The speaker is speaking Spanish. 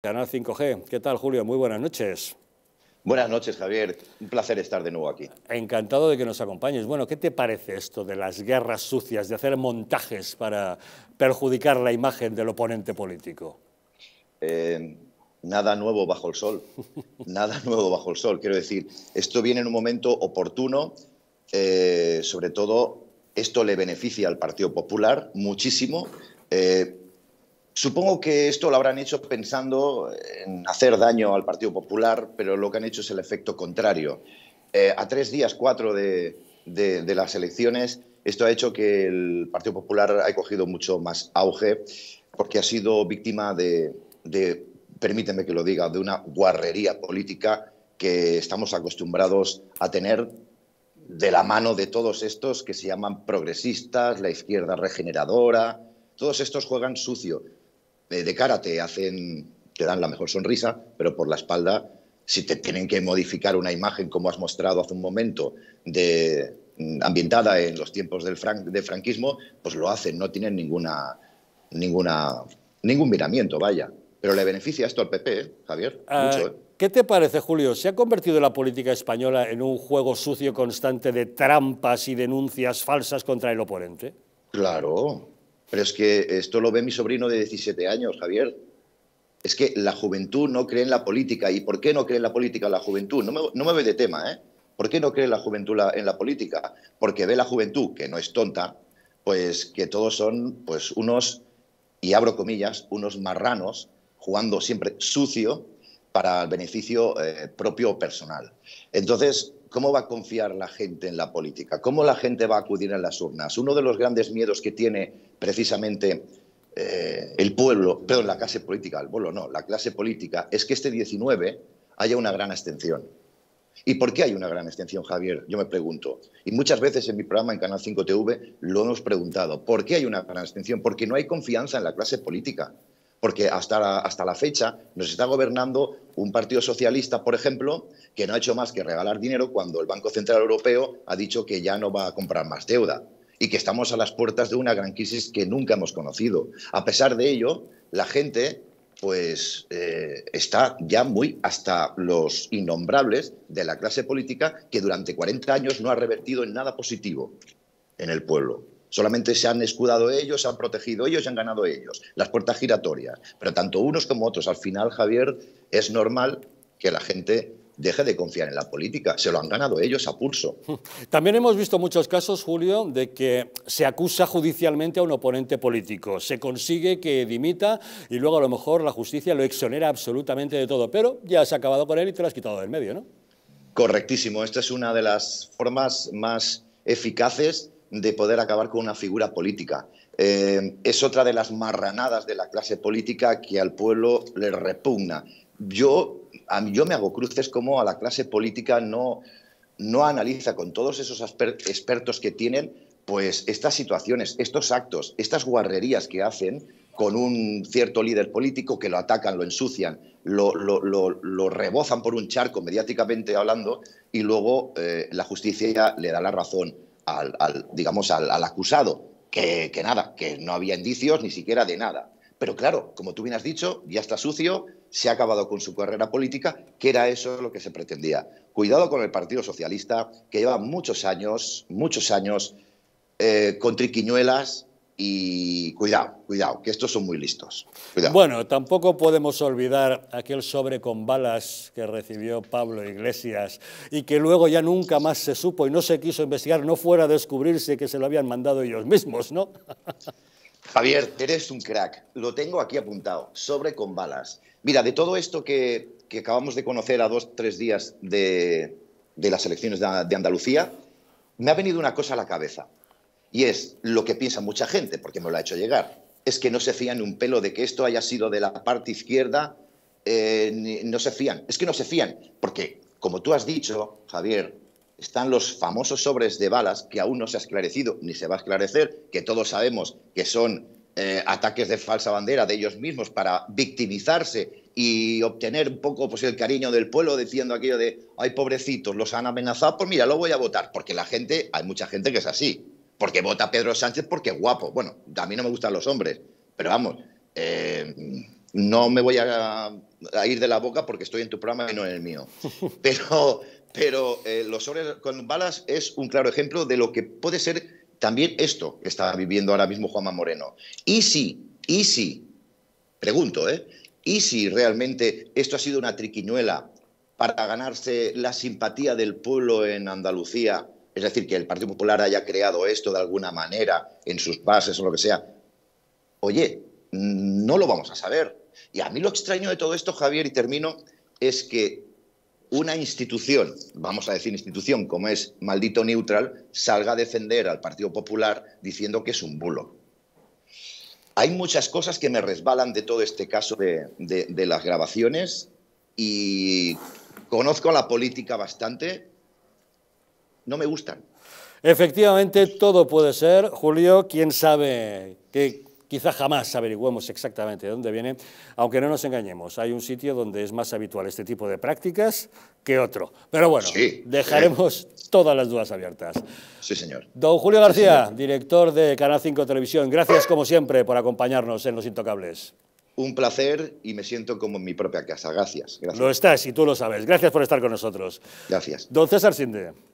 Canal 5G. ¿Qué tal, Julio? Muy buenas noches. Buenas noches, Javier. Un placer estar de nuevo aquí. Encantado de que nos acompañes. Bueno, ¿qué te parece esto de las guerras sucias, de hacer montajes para perjudicar la imagen del oponente político? Eh, nada nuevo bajo el sol. Nada nuevo bajo el sol. Quiero decir, esto viene en un momento oportuno. Eh, sobre todo, esto le beneficia al Partido Popular muchísimo. Eh, Supongo que esto lo habrán hecho pensando en hacer daño al Partido Popular, pero lo que han hecho es el efecto contrario. Eh, a tres días, cuatro de, las elecciones, esto ha hecho que el Partido Popular haya cogido mucho más auge porque ha sido víctima de, de permíteme que lo diga, de una guarrería política que estamos acostumbrados a tener de la mano de todos estos que se llaman progresistas, la izquierda regeneradora, todos estos juegan sucio de cara te hacen, te dan la mejor sonrisa, pero por la espalda, si te tienen que modificar una imagen como has mostrado hace un momento, de, ambientada en los tiempos del de franquismo, pues lo hacen, no tienen ninguna, ninguna, ningún miramiento, vaya. Pero le beneficia esto al PP, ¿eh, Javier, ah, mucho. ¿eh? ¿Qué te parece, Julio? ¿Se ha convertido la política española en un juego sucio constante de trampas y denuncias falsas contra el oponente? Claro, pero es que esto lo ve mi sobrino de 17 años, Javier. Es que la juventud no cree en la política. ¿Y por qué no cree en la política la juventud? No me, no ve de tema, ¿eh? ¿Por qué no cree la juventud en la política? Porque ve la juventud, que no es tonta, pues que todos son pues unos, y abro comillas, unos marranos, jugando siempre sucio para el beneficio eh, propio personal. Entonces, ¿Cómo va a confiar la gente en la política? ¿Cómo la gente va a acudir a las urnas? Uno de los grandes miedos que tiene precisamente eh, el pueblo, perdón, la clase política, el pueblo no, la clase política, es que este 19 haya una gran abstención. ¿Y por qué hay una gran abstención, Javier? Yo me pregunto. Y muchas veces en mi programa en Canal 5 TV lo hemos preguntado. ¿Por qué hay una gran abstención? Porque no hay confianza en la clase política porque hasta la, hasta la fecha nos está gobernando un partido socialista, por ejemplo, que no ha hecho más que regalar dinero cuando el Banco Central Europeo ha dicho que ya no va a comprar más deuda y que estamos a las puertas de una gran crisis que nunca hemos conocido. A pesar de ello, la gente pues eh, está ya muy hasta los innombrables de la clase política que durante 40 años no ha revertido en nada positivo en el pueblo. Solamente se han escudado ellos, se han protegido ellos y han ganado ellos. Las puertas giratorias. Pero tanto unos como otros. Al final, Javier, es normal que la gente deje de confiar en la política. Se lo han ganado ellos a pulso. También hemos visto muchos casos, Julio, de que se acusa judicialmente a un oponente político. Se consigue que dimita y luego a lo mejor la justicia lo exonera absolutamente de todo. Pero ya se ha acabado con él y te lo has quitado del medio, ¿no? Correctísimo. Esta es una de las formas más eficaces de poder acabar con una figura política. Eh, es otra de las marranadas de la clase política que al pueblo le repugna. Yo, yo me hago cruces como a la clase política no, no analiza con todos esos expertos que tienen, pues estas situaciones, estos actos, estas guarrerías que hacen con un cierto líder político que lo atacan, lo ensucian, lo, rebozan por un charco mediáticamente hablando y luego eh, la justicia le da la razón al, digamos, al, acusado, que, nada, que no había indicios ni siquiera de nada. Pero claro, como tú bien has dicho, ya está sucio, se ha acabado con su carrera política, que era eso lo que se pretendía. Cuidado con el Partido Socialista, que lleva muchos años, muchos años, eh, con triquiñuelas, y cuidado, cuidado, que estos son muy listos. Bueno, tampoco podemos olvidar aquel sobre con balas que recibió Pablo Iglesias y que luego ya nunca más se supo y no se quiso investigar, no fuera a descubrirse que se lo habían mandado ellos mismos, ¿no? Javier, eres un crack, lo tengo aquí apuntado, sobre con balas. Mira, de todo esto que, acabamos de conocer a dos, tres días de, las elecciones de Andalucía, me ha venido una cosa a la cabeza. Y es lo que piensa mucha gente, porque me lo ha hecho llegar. Es que no se fían un pelo de que esto haya sido de la parte izquierda. Eh, no se fían. Es que no se fían. Porque, como tú has dicho, Javier, están los famosos sobres de balas que aún no se ha esclarecido ni se va a esclarecer, que todos sabemos que son eh, ataques de falsa bandera de ellos mismos para victimizarse y obtener un poco pues, el cariño del pueblo diciendo aquello de, ay pobrecitos, los han amenazado, pues mira, lo voy a votar, porque la gente, hay mucha gente que es así porque vota Pedro Sánchez porque guapo. Bueno, a mí no me gustan los hombres, pero vamos, eh, no me voy a, ir de la boca porque estoy en tu programa y no en el mío. Pero, pero eh, los hombres con balas es un claro ejemplo de lo que puede ser también esto que está viviendo ahora mismo Juanma Moreno. Y si, y si, pregunto, ¿eh? ¿Y si realmente esto ha sido una triquiñuela para ganarse la simpatía del pueblo en Andalucía? Es decir, que el Partido Popular haya creado esto de alguna manera en sus bases o lo que sea. Oye, no lo vamos a saber. Y a mí lo extraño de todo esto, Javier, y termino, es que una institución, vamos a decir institución, como es maldito neutral, salga a defender al Partido Popular diciendo que es un bulo. Hay muchas cosas que me resbalan de todo este caso de, las grabaciones y conozco a la política bastante no me gustan. Efectivamente, todo puede ser, Julio, quién sabe que quizá jamás averigüemos exactamente de dónde viene, aunque no nos engañemos, hay un sitio donde es más habitual este tipo de prácticas que otro. Pero bueno, dejaremos todas las dudas abiertas. Sí, señor. Don Julio García, director de Canal 5 Televisión, gracias como siempre por acompañarnos en Los Intocables. Un placer y me siento como en mi propia casa. Gracias. gracias. Lo estás y tú lo sabes. Gracias por estar con nosotros. Gracias. Don César Sinde.